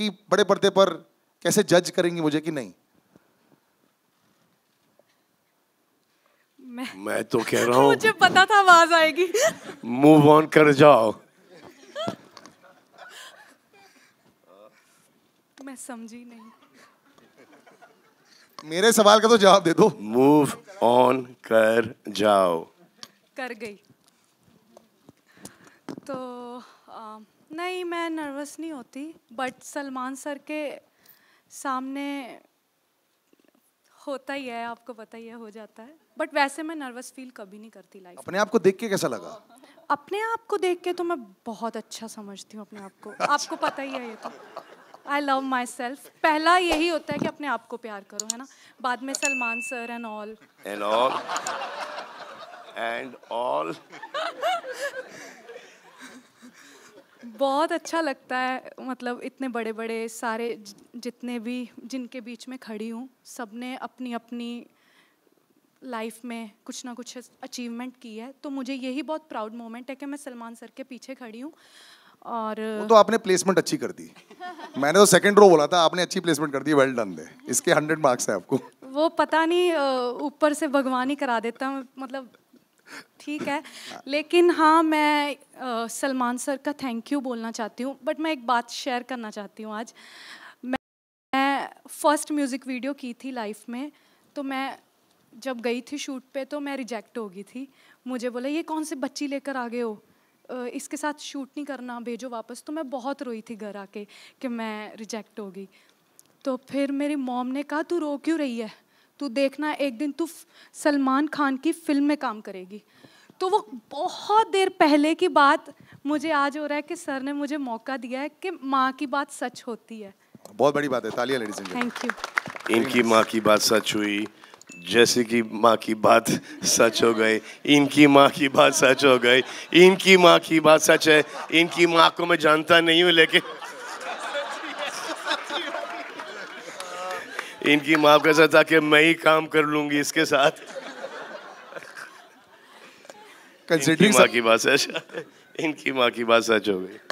कि बड़े पर्दे पर कैसे जज करेंगी मुझे कि नहीं मैं, मैं तो कह रहा हूं मुझे पता था आवाज आएगी मूव ऑन कर जाओ मैं समझी नहीं मेरे सवाल का तो जवाब दे दो मूव ऑन कर जाओ कर गई तो आ, नहीं मैं नर्वस नहीं होती बट सलमान सर के सामने होता ही है आपको पता ही है हो जाता है बट वैसे मैं नर्वस फील कभी नहीं करती लाइफ अपने आप को देख के कैसा लगा अपने आप को देख के तो मैं बहुत अच्छा समझती हूँ अपने आप को आपको पता ही है ये तो आई लव माई सेल्फ पहला यही होता है कि अपने आप को प्यार करो है ना बाद में Salman sir and all and all and all बहुत अच्छा लगता है मतलब इतने बड़े बड़े सारे जितने भी जिनके बीच में खड़ी हूँ सब ने अपनी अपनी लाइफ में कुछ ना कुछ अचीवमेंट की है तो मुझे यही बहुत प्राउड मोमेंट है कि मैं सलमान सर के पीछे खड़ी हूँ और वो तो आपने प्लेसमेंट अच्छी कर दी मैंने तो सेकंड रो बोला था आपने अच्छी प्लेसमेंट कर दी वेल डन दे इसके हंड्रेड मार्क्स है आपको वो पता नहीं ऊपर से भगवान ही करा देता मतलब ठीक है लेकिन हाँ मैं सलमान सर का थैंक यू बोलना चाहती हूँ बट मैं एक बात शेयर करना चाहती हूँ आज मैं, मैं फर्स्ट म्यूज़िक वीडियो की थी लाइफ में तो मैं जब गई थी शूट पे तो मैं रिजेक्ट हो गई थी मुझे बोला ये कौन से बच्ची लेकर आ गए हो इसके साथ शूट नहीं करना भेजो वापस तो मैं बहुत रोई थी घर आके कि मैं रिजेक्ट हो गई तो फिर मेरी मॉम ने कहा तू रो क्यों रही है तू देखना एक दिन तू सलमान खान की फिल्म में काम करेगी तो वो बहुत देर पहले की बात मुझे आज हो रहा है कि सर ने मुझे मौका दिया है कि माँ की बात सच होती है बहुत बड़ी बात है तालिया लेडीज थैंक यू इनकी माँ की बात सच हुई जैसे कि माँ की बात सच हो गई इनकी माँ की बात सच हो गई इनकी माँ की बात सच है इनकी माँ को मैं जानता नहीं हूँ लेकिन इनकी माँ का सकता कि मैं ही काम कर लूंगी इसके साथ इनकी माँ की बात सच इनकी माँ की बात सच हो गई